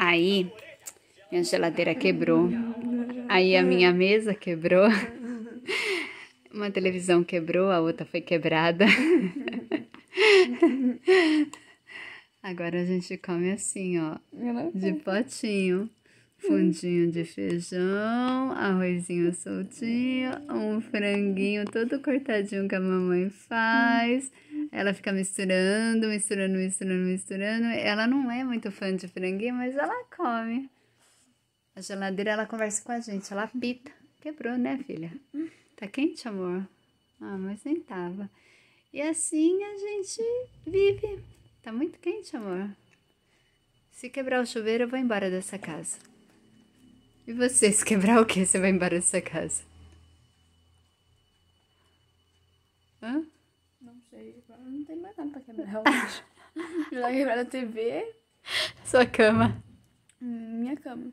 Aí minha geladeira quebrou. Aí a minha mesa quebrou. Uma televisão quebrou, a outra foi quebrada. Agora a gente come assim, ó, de potinho. Fundinho de feijão, arrozinho soltinho, um franguinho todo cortadinho que a mamãe faz. Ela fica misturando, misturando, misturando, misturando. Ela não é muito fã de franguinho, mas ela come. A geladeira, ela conversa com a gente, ela apita. Quebrou, né, filha? Tá quente, amor? Ah, mas nem tava. E assim a gente vive. Tá muito quente, amor. Se quebrar o chuveiro, eu vou embora dessa casa. E você, se quebrar o quê? Você vai embora dessa casa? Hã? Daí tipo, não tem mais nada pra quebrar hoje. Já quebraram a TV. Sua cama. Minha cama.